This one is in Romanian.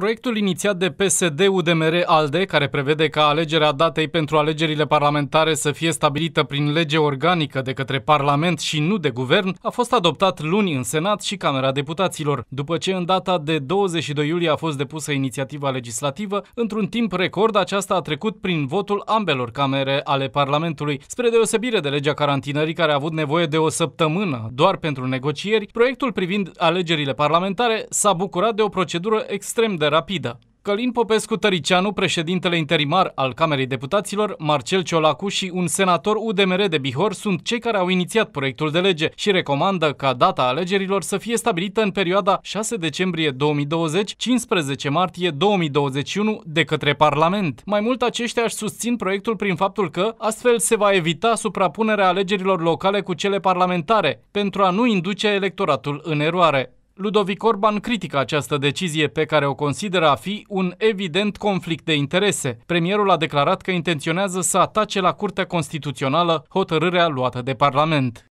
Proiectul inițiat de PSD-UDMR-ALDE, care prevede ca alegerea datei pentru alegerile parlamentare să fie stabilită prin lege organică de către Parlament și nu de guvern, a fost adoptat luni în Senat și Camera Deputaților, după ce în data de 22 iulie a fost depusă inițiativa legislativă, într-un timp record aceasta a trecut prin votul ambelor camere ale Parlamentului. Spre deosebire de legea carantinării care a avut nevoie de o săptămână doar pentru negocieri, proiectul privind alegerile parlamentare s-a bucurat de o procedură extrem de rapidă. Călin Popescu Tăricianu, președintele interimar al Camerei Deputaților, Marcel Ciolacu și un senator UDMR de Bihor sunt cei care au inițiat proiectul de lege și recomandă ca data alegerilor să fie stabilită în perioada 6 decembrie 2020-15 martie 2021 de către Parlament. Mai mult, aceștia își susțin proiectul prin faptul că astfel se va evita suprapunerea alegerilor locale cu cele parlamentare, pentru a nu induce electoratul în eroare. Ludovic Orban critică această decizie pe care o consideră a fi un evident conflict de interese. Premierul a declarat că intenționează să atace la Curtea Constituțională hotărârea luată de Parlament.